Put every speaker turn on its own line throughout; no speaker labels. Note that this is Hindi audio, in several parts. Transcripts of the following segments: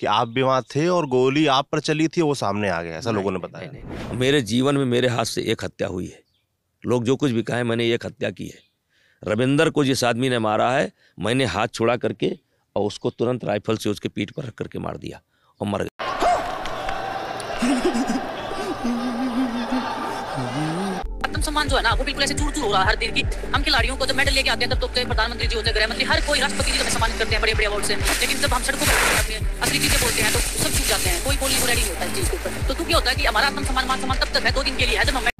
कि आप भी बीमार थे और गोली आप पर चली थी वो सामने आ गया ऐसा लोगों ने बताया नहीं, नहीं, नहीं। मेरे जीवन में मेरे हाथ से एक हत्या हुई है लोग जो कुछ भी कहें मैंने एक हत्या की है रविंदर को जिस आदमी ने मारा है मैंने हाथ छुड़ा करके और उसको तुरंत राइफल से उसके पीठ पर रख करके मार दिया और मर गया जो है ना वो बिल्कुल ऐसे दूर दूर हो रहा है हर दिन की हम खिलाड़ियों को जब मेडल लेके आते हैं तब तो प्रधानमंत्री जी होते हैं गृहमंत्री हर कोई राष्ट्रपति जी हमें करते हैं बड़े बड़े अवार्ड से लेकिन जब हम सड़कों पर जाते हैं असली चीजें बोलते हैं तो सब चुप जाते हैं कोई बोलने को रेडी नहीं होता इस चीज़ के ऊपर तो दुख ये होता है कि हमारा आत्म सम्मान मान सम्मान तब तक है दो दिन के लिए है जब हमें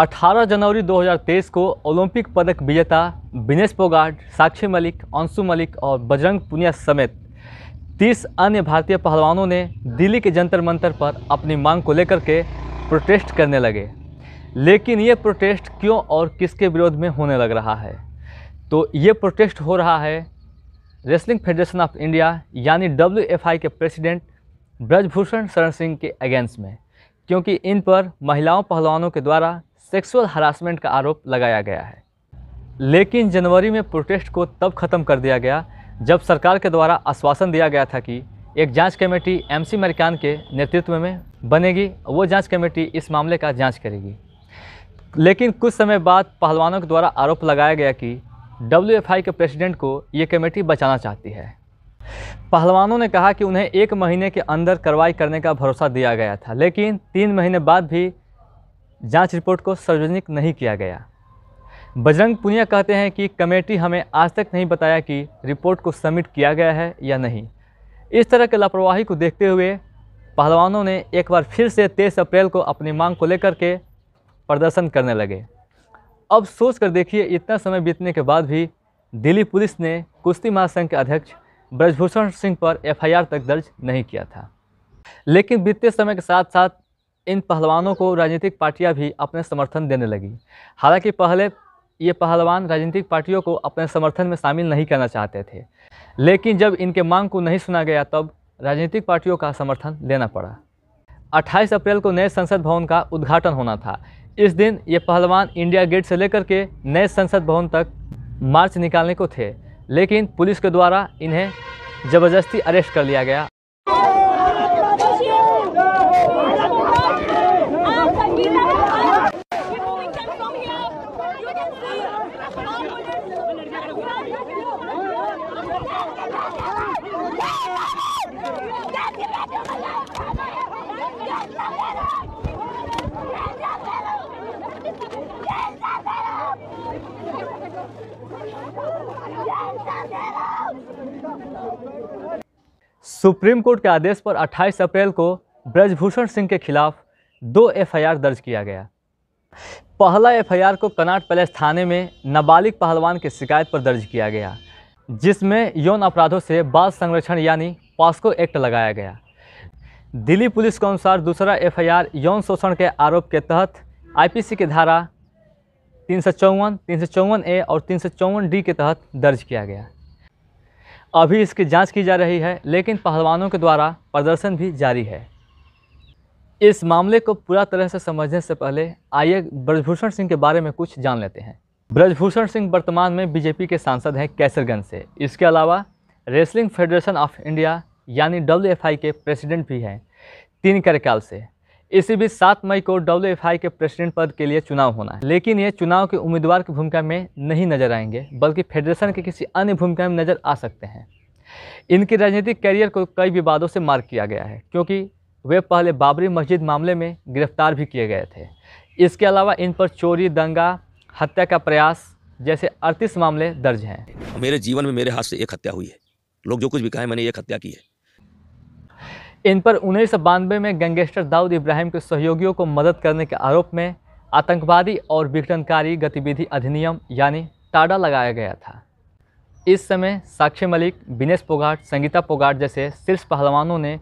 18 जनवरी 2023 को ओलंपिक पदक विजेता विनेश फोगाट साक्षी मलिक अंशु मलिक और बजरंग पुनिया समेत 30 अन्य भारतीय पहलवानों ने दिल्ली के जंतर मंतर पर अपनी मांग को लेकर के प्रोटेस्ट करने लगे लेकिन ये प्रोटेस्ट क्यों और किसके विरोध में होने लग रहा है तो ये प्रोटेस्ट हो रहा है रेसलिंग फेडरेशन ऑफ इंडिया यानी डब्ल्यू के प्रेसिडेंट ब्रजभूषण शरण सिंह के अगेंस्ट में क्योंकि इन पर महिलाओं पहलवानों के द्वारा सेक्सुअल हरासमेंट का आरोप लगाया गया है लेकिन जनवरी में प्रोटेस्ट को तब ख़त्म कर दिया गया जब सरकार के द्वारा आश्वासन दिया गया था कि एक जांच कमेटी एमसी सी के नेतृत्व में बनेगी वो जांच कमेटी इस मामले का जांच करेगी लेकिन कुछ समय बाद पहलवानों के द्वारा आरोप लगाया गया कि डब्ल्यू के प्रेसिडेंट को ये कमेटी बचाना चाहती है पहलवानों ने कहा कि उन्हें एक महीने के अंदर कार्रवाई करने का भरोसा दिया गया था लेकिन तीन महीने बाद भी जांच रिपोर्ट को सार्वजनिक नहीं किया गया बजरंग पुनिया कहते हैं कि कमेटी हमें आज तक नहीं बताया कि रिपोर्ट को सबमिट किया गया है या नहीं इस तरह के लापरवाही को देखते हुए पहलवानों ने एक बार फिर से तेईस अप्रैल को अपनी मांग को लेकर के प्रदर्शन करने लगे अब सोच कर देखिए इतना समय बीतने के बाद भी दिल्ली पुलिस ने कुश्ती महासंघ के अध्यक्ष ब्रजभूषण सिंह पर एफआईआर तक दर्ज नहीं किया था लेकिन बीतते समय के साथ साथ इन पहलवानों को राजनीतिक पार्टियां भी अपने समर्थन देने लगी हालांकि पहले ये पहलवान राजनीतिक पार्टियों को अपने समर्थन में शामिल नहीं करना चाहते थे लेकिन जब इनके मांग को नहीं सुना गया तब राजनीतिक पार्टियों का समर्थन लेना पड़ा 28 अप्रैल को नए संसद भवन का उद्घाटन होना था इस दिन ये पहलवान इंडिया गेट से लेकर के नए संसद भवन तक मार्च निकालने को थे लेकिन पुलिस के द्वारा इन्हें ज़बरदस्ती अरेस्ट कर लिया गया सुप्रीम कोर्ट के आदेश पर 28 अप्रैल को ब्रजभूषण सिंह के खिलाफ दो एफआईआर दर्ज किया गया पहला एफआईआर को कनाट पैलेस थाने में नाबालिग पहलवान की शिकायत पर दर्ज किया गया जिसमें यौन अपराधों से बाल संरक्षण यानी पास्को एक्ट लगाया गया दिल्ली पुलिस के अनुसार दूसरा एफआईआर यौन शोषण के आरोप के तहत आईपीसी की धारा तीन सौ चौवन तीन सौ चौवन ए और तीन सौ चौवन डी के तहत दर्ज किया गया अभी इसकी जांच की जा रही है लेकिन पहलवानों के द्वारा प्रदर्शन भी जारी है इस मामले को पूरा तरह से समझने से पहले आइए ब्रजभूषण सिंह के बारे में कुछ जान लेते हैं ब्रजभूषण सिंह वर्तमान में बीजेपी के सांसद हैं कैसरगंज से इसके अलावा रेसलिंग फेडरेशन ऑफ इंडिया यानी डब्ल्यू के प्रेसिडेंट भी हैं तीन कार्यकाल से इसी बीच सात मई को डब्ल्यू के प्रेसिडेंट पद के लिए चुनाव होना है लेकिन ये चुनाव के उम्मीदवार की भूमिका में नहीं नजर आएंगे बल्कि फेडरेशन के किसी अन्य भूमिका में नजर आ सकते हैं इनके राजनीतिक करियर को कई विवादों से मार किया गया है क्योंकि वे पहले बाबरी मस्जिद मामले में गिरफ्तार भी किए गए थे इसके अलावा इन पर चोरी दंगा हत्या का प्रयास जैसे अड़तीस मामले दर्ज हैं मेरे जीवन में मेरे हाथ से एक हत्या हुई है लोग जो कुछ भी कहें मैंने एक हत्या की है इन पर उन्नीस में गैंगस्टर दाऊद इब्राहिम के सहयोगियों को मदद करने के आरोप में आतंकवादी और विघटनकारी गतिविधि अधिनियम यानी टाडा लगाया गया था इस समय साक्षी मलिक विनेश पोगाट संगीता पोगाट जैसे शीर्ष पहलवानों ने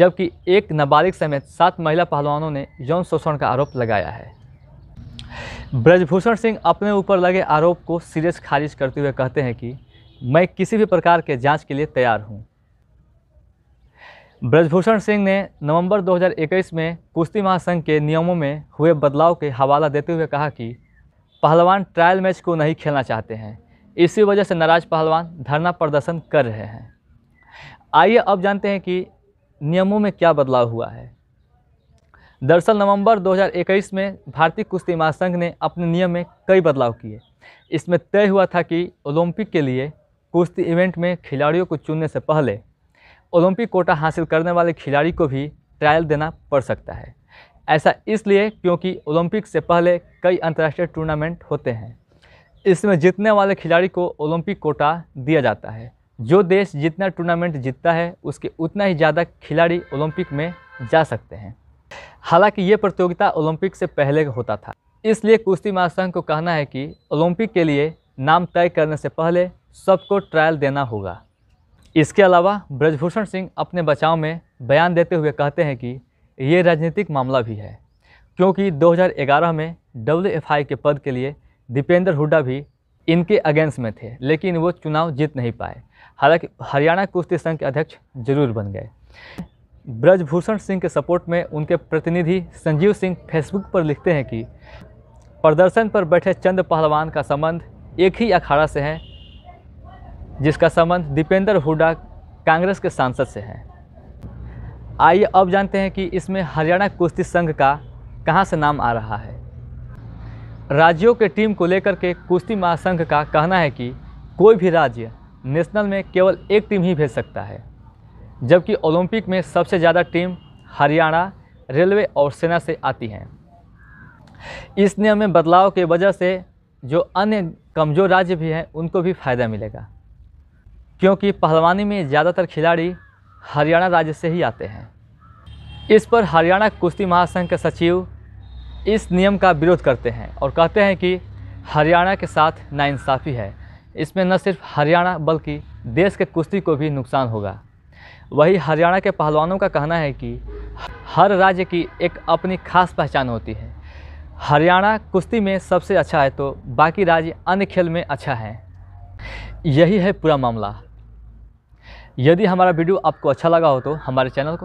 जबकि एक नाबालिग समेत सात महिला पहलवानों ने यौन शोषण का आरोप लगाया है ब्रजभूषण सिंह अपने ऊपर लगे आरोप को सीरियस खारिज करते हुए कहते हैं कि मैं किसी भी प्रकार के जांच के लिए तैयार हूं। ब्रजभूषण सिंह ने नवंबर 2021 में कुश्ती महासंघ के नियमों में हुए बदलाव के हवाला देते हुए कहा कि पहलवान ट्रायल मैच को नहीं खेलना चाहते हैं इसी वजह से नाराज पहलवान धरना प्रदर्शन कर रहे हैं आइए अब जानते हैं कि नियमों में क्या बदलाव हुआ है दरअसल नवंबर 2021 में भारतीय कुश्ती महासंघ ने अपने नियम में कई बदलाव किए इसमें तय हुआ था कि ओलंपिक के लिए कुश्ती इवेंट में खिलाड़ियों को चुनने से पहले ओलंपिक कोटा हासिल करने वाले खिलाड़ी को भी ट्रायल देना पड़ सकता है ऐसा इसलिए क्योंकि ओलंपिक से पहले कई अंतर्राष्ट्रीय टूर्नामेंट होते हैं इसमें जीतने वाले खिलाड़ी को ओलंपिक कोटा दिया जाता है जो देश जितना टूर्नामेंट जीतता है उसके उतना ही ज़्यादा खिलाड़ी ओलंपिक में जा सकते हैं हालांकि ये प्रतियोगिता ओलंपिक से पहले होता था इसलिए कुश्ती महासंघ को कहना है कि ओलंपिक के लिए नाम तय करने से पहले सबको ट्रायल देना होगा इसके अलावा ब्रजभूषण सिंह अपने बचाव में बयान देते हुए कहते हैं कि ये राजनीतिक मामला भी है क्योंकि 2011 में डब्ल्यू के पद के लिए दीपेंद्र हुड्डा भी इनके अगेंस्ट में थे लेकिन वो चुनाव जीत नहीं पाए हालांकि हरियाणा कुश्ती संघ के अध्यक्ष जरूर बन गए ब्रजभूषण सिंह के सपोर्ट में उनके प्रतिनिधि संजीव सिंह फेसबुक पर लिखते हैं कि प्रदर्शन पर बैठे चंद पहलवान का संबंध एक ही अखाड़ा से है जिसका संबंध दीपेंद्र हुडा कांग्रेस के सांसद से है आइए अब जानते हैं कि इसमें हरियाणा कुश्ती संघ का कहां से नाम आ रहा है राज्यों के टीम को लेकर के कुश्ती महासंघ का कहना है कि कोई भी राज्य नेशनल में केवल एक टीम ही भेज सकता है जबकि ओलंपिक में सबसे ज़्यादा टीम हरियाणा रेलवे और सेना से आती हैं इस नियम में बदलाव की वजह से जो अन्य कमज़ोर राज्य भी हैं उनको भी फ़ायदा मिलेगा क्योंकि पहलवानी में ज़्यादातर खिलाड़ी हरियाणा राज्य से ही आते हैं इस पर हरियाणा कुश्ती महासंघ के सचिव इस नियम का विरोध करते हैं और कहते हैं कि हरियाणा के साथ नाइंसाफ़ी है इसमें न सिर्फ हरियाणा बल्कि देश के कुश्ती को भी नुकसान होगा वही हरियाणा के पहलवानों का कहना है कि हर राज्य की एक अपनी खास पहचान होती है हरियाणा कुश्ती में सबसे अच्छा है तो बाकी राज्य अन्य खेल में अच्छा है यही है पूरा मामला यदि हमारा वीडियो आपको अच्छा लगा हो तो हमारे चैनल को